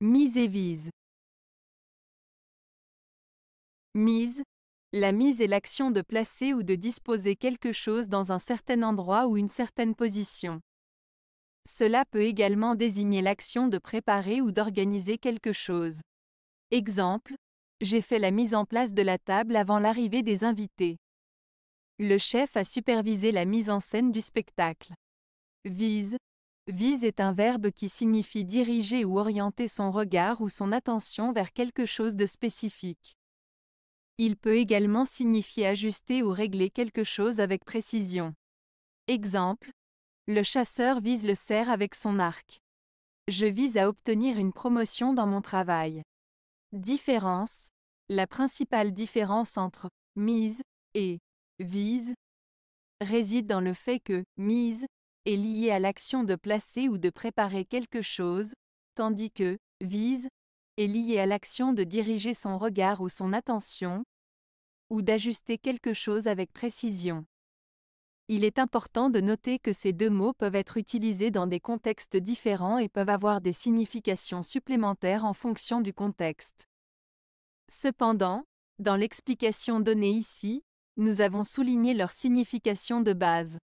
Mise et vise. Mise. La mise est l'action de placer ou de disposer quelque chose dans un certain endroit ou une certaine position. Cela peut également désigner l'action de préparer ou d'organiser quelque chose. Exemple, j'ai fait la mise en place de la table avant l'arrivée des invités. Le chef a supervisé la mise en scène du spectacle. Vise, Vise est un verbe qui signifie diriger ou orienter son regard ou son attention vers quelque chose de spécifique. Il peut également signifier ajuster ou régler quelque chose avec précision. Exemple. Le chasseur vise le cerf avec son arc. Je vise à obtenir une promotion dans mon travail. Différence. La principale différence entre mise et vise réside dans le fait que mise est lié à l'action de placer ou de préparer quelque chose, tandis que vise est lié à l'action de diriger son regard ou son attention, ou d'ajuster quelque chose avec précision. Il est important de noter que ces deux mots peuvent être utilisés dans des contextes différents et peuvent avoir des significations supplémentaires en fonction du contexte. Cependant, dans l'explication donnée ici, nous avons souligné leur signification de base.